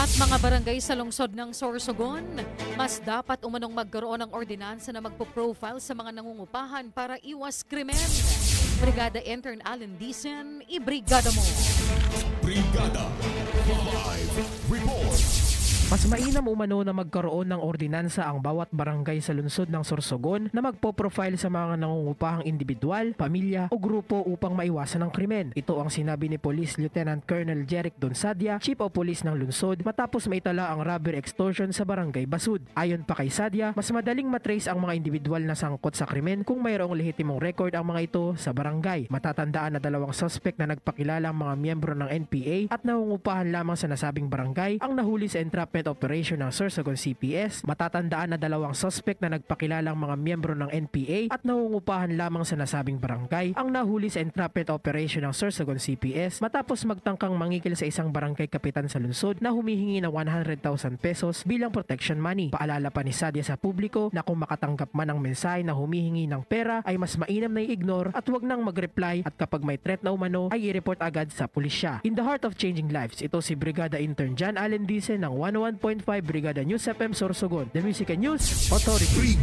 at mga barangay sa lungsod ng Sorsogon, mas dapat umanong magkaroon ng ordinansa na magpo-profile sa mga nangungupahan para iwas krimen. Brigada Intern Allen Dicen, i mo! Brigada! Mas mainam umano na magkaroon ng ordinansa ang bawat barangay sa lungsod ng Sorsogon na magpo-profile sa mga nangungupahang individual, pamilya o grupo upang maiwasan ang krimen. Ito ang sinabi ni Police Lieutenant Colonel Jeric Donsadia, Chief of Police ng lungsod, matapos maitala ang robbery extortion sa barangay Basud. Ayon pa kay Sadia, mas madaling matrace ang mga individual na sangkot sa krimen kung mayroong lehitimong record ang mga ito sa barangay. Matatandaan na dalawang suspect na nagpakilala ang mga miyembro ng NPA at nangungupahan lamang sa nasabing barangay ang nahuli sa entrapment enforcement operation ng Sorsogon CPS, matatandaan na dalawang suspect na nagpakilalang mga miyembro ng NPA at nangungupahan lamang sa nasabing barangay ang nahuli sa entrapment operation ng Sorsogon CPS matapos magtangkang mangikil sa isang barangay kapitan sa lungsod na humihingi ng 100,000 pesos bilang protection money. Paalala pa ni Sadia sa publiko na kung makatanggap man ng mensahe na humihingi ng pera ay mas mainam na i-ignore at huwag nang mag-reply at kapag may threat na umano ay i-report agad sa pulisya. In the heart of changing lives, ito si Brigada Intern John Allen Dice ng 101 1.5 Brigada News FM Sorsogon, The Music and News Authority.